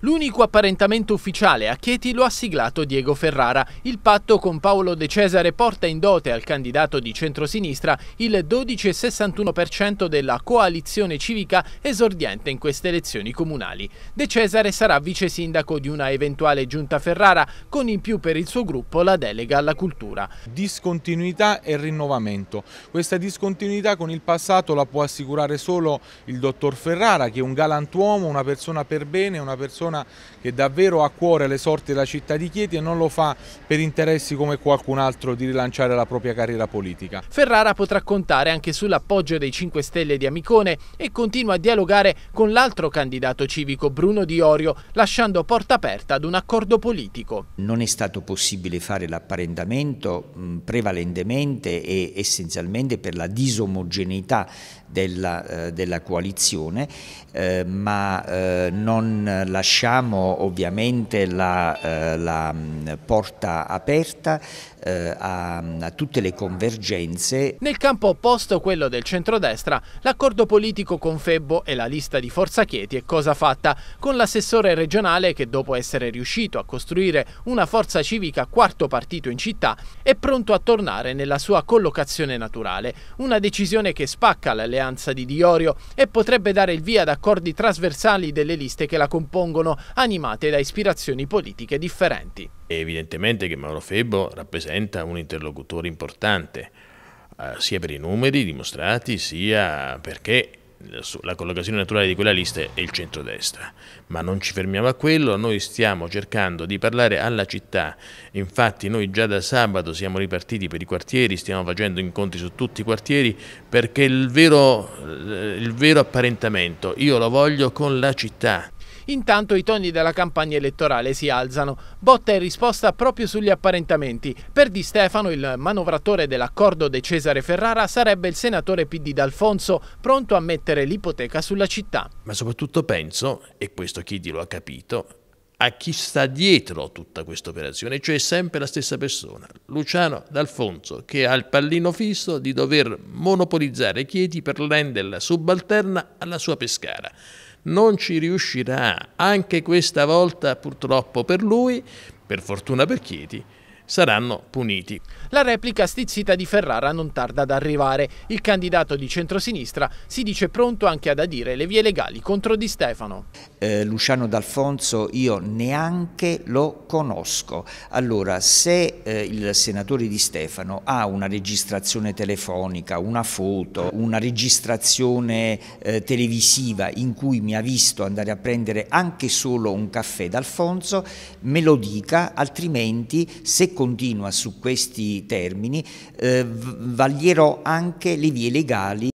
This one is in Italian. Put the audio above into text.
L'unico apparentamento ufficiale a Chieti lo ha siglato Diego Ferrara. Il patto con Paolo De Cesare porta in dote al candidato di centrosinistra il 12,61% della coalizione civica esordiente in queste elezioni comunali. De Cesare sarà vice sindaco di una eventuale giunta Ferrara, con in più per il suo gruppo la delega alla cultura. Discontinuità e rinnovamento. Questa discontinuità con il passato la può assicurare solo il dottor Ferrara, che è un galantuomo, una persona per bene, una persona persona che davvero ha a cuore le sorti della città di Chieti e non lo fa per interessi come qualcun altro di rilanciare la propria carriera politica. Ferrara potrà contare anche sull'appoggio dei 5 Stelle di Amicone e continua a dialogare con l'altro candidato civico Bruno Di Orio, lasciando porta aperta ad un accordo politico. Non è stato possibile fare l'apparentamento mm, prevalentemente e essenzialmente per la disomogeneità della, eh, della coalizione, eh, ma eh, non lasciando lasciamo ovviamente la, eh, la mm, porta aperta eh, a, a tutte le convergenze. Nel campo opposto, quello del centrodestra, l'accordo politico con Febbo e la lista di Forza Chieti è cosa fatta, con l'assessore regionale che dopo essere riuscito a costruire una forza civica quarto partito in città è pronto a tornare nella sua collocazione naturale, una decisione che spacca l'alleanza di Diorio e potrebbe dare il via ad accordi trasversali delle liste che la compongono, animate da ispirazioni politiche differenti evidentemente che Mauro Febbo rappresenta un interlocutore importante, eh, sia per i numeri dimostrati, sia perché la collocazione naturale di quella lista è il centrodestra. Ma non ci fermiamo a quello, noi stiamo cercando di parlare alla città. Infatti noi già da sabato siamo ripartiti per i quartieri, stiamo facendo incontri su tutti i quartieri perché il vero, eh, il vero apparentamento io lo voglio con la città. Intanto i toni della campagna elettorale si alzano. Botta e risposta proprio sugli apparentamenti. Per Di Stefano, il manovratore dell'accordo De Cesare Ferrara, sarebbe il senatore PD D'Alfonso, pronto a mettere l'ipoteca sulla città. Ma soprattutto penso, e questo Chidi lo ha capito, a chi sta dietro tutta questa operazione, cioè sempre la stessa persona, Luciano D'Alfonso, che ha il pallino fisso di dover monopolizzare Chieti per l'endel subalterna alla sua Pescara non ci riuscirà, anche questa volta purtroppo per lui, per fortuna per Chieti, saranno puniti. La replica stizzita di Ferrara non tarda ad arrivare. Il candidato di centrosinistra si dice pronto anche ad adire le vie legali contro Di Stefano. Eh, Luciano D'Alfonso io neanche lo conosco. Allora, se eh, il senatore Di Stefano ha una registrazione telefonica, una foto, una registrazione eh, televisiva in cui mi ha visto andare a prendere anche solo un caffè d'Alfonso, me lo dica, altrimenti se continua su questi termini, eh, vaglierò anche le vie legali